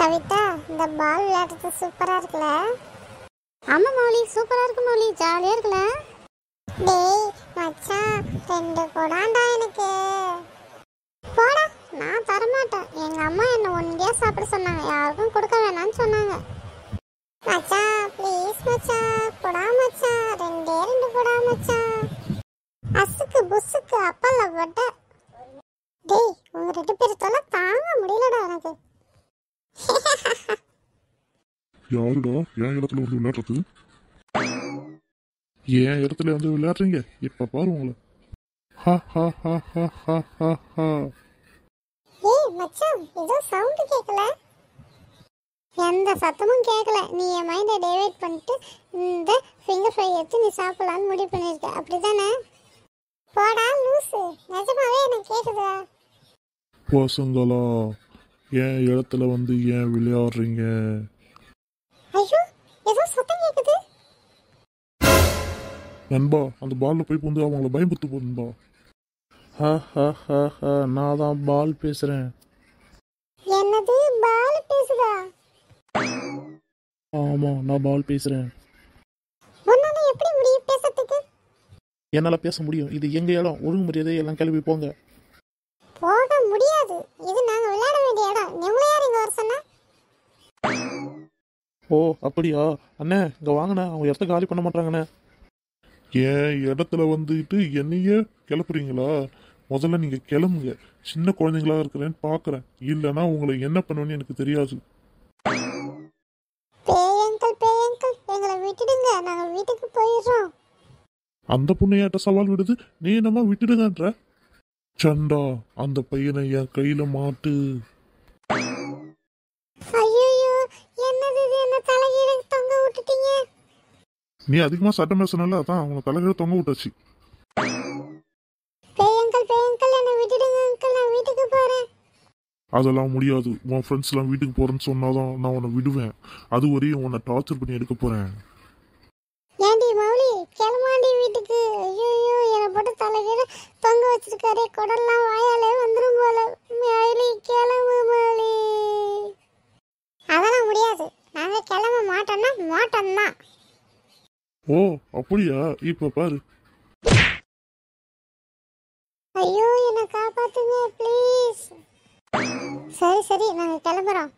கவிதா இந்த பால் விளையாடுறது சூப்பரா இருக்குல்ல ஆமா மௌலி சூப்பரா இருக்கு மௌலி ஜாலியா இருக்குல்ல டேய் மச்சான் ரெண்டு கொடாண்டா எனக்கு போடா நான் தரமாட்டேன் எங்க அம்மா என்ன ஒண்டியா சாப்பிட சொன்னாங்க யாருக்கும் கொடுக்க வேணாம்னு சொன்னாங்க மச்சான் ப்ளீஸ் மச்சா கொடா மச்சான் ரெண்டே ரெண்டு கொடா மச்சான் அசுக்கு புசுக்கு அப்பல்ல வட்ட யாருடா என் இடத்துல வந்து விளையாடுறது என் இடத்துல வந்து விளையாடுறீங்க இப்ப பாரு உங்களை ஹா ஹா ஹா ஹா நீ என் மைண்டை பண்ணிட்டு இந்த நீ முடிவு பண்ணியிருக்க அப்படி இடத்துல வந்து ஏன் விளையாடுறீங்க சத்தம் கேக்குது நண்பா அந்த பால்ல போய் புந்து அவங்கள பயமுத்து போதும்பா ஹா ஹா ஹா ஹா நான் தான் பால் பேசுறேன் என்னது பால் பேசுதா ஆமா நான் பால் பேசுறேன் உன்னால எப்படி முடியும் பேசத்துக்கு என்னால பேச முடியும் இது எங்க இடம் ஒழுங்கு மரியாதை எல்லாம் கிளம்பி போங்க போக முடியாது இது நாங்க விளையாட வேண்டிய இடம் ஓ அப்படியா அண்ணே இங்கே வாங்கண்ணே அவங்க இடத்த காலி பண்ண மாட்டாங்கண்ணே என் இடத்துல வந்துட்டு என்னையே கிளப்புறீங்களா முதல்ல நீங்கள் கிளம்புங்க சின்ன குழந்தைங்களா இருக்கிறேன்னு பார்க்குறேன் இல்லைன்னா உங்களை என்ன பண்ணுவேன்னு எனக்கு தெரியாது அந்த பொண்ணு சவால் விடுது நீ என்னமா விட்டுடுங்கன்ற சண்டா அந்த பையனை என் கையில் மாட்டு நீ அதிகமா சட்டம் பேசணும்ல அதான் அவங்க தலைகளை தொங்க விட்டுச்சு அதெல்லாம் முடியாது உன் ஃப்ரெண்ட்ஸ்லாம் வீட்டுக்கு போறேன்னு சொன்னாதான் நான் உன்னை விடுவேன் அது வரையும் உன்னை டார்ச்சர் பண்ணி எடுக்க போறேன் ஏண்டி மௌலி கிளம்பாண்டி வீட்டுக்கு ஐயோ என்னை போட்டு தலைகீழ தொங்க வச்சிருக்காரே குடல்லாம் வாயாலே வந்துடும் போல மௌலி கிளம்பு மௌலி அதெல்லாம் முடியாது நாங்கள் கிளம்ப மாட்டோம்னா மாட்டோம்தான் ஓ அப்படியா இப்ப பாரு ஐயோ என்ன காப்பாத்துங்க ப்ளீஸ் சரி சரி நாங்க கிளம்புறோம்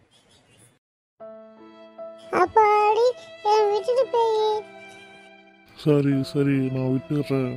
அப்பாடி என்ன விட்டுட்டு போய் சரி சரி நான் விட்டுடுறேன்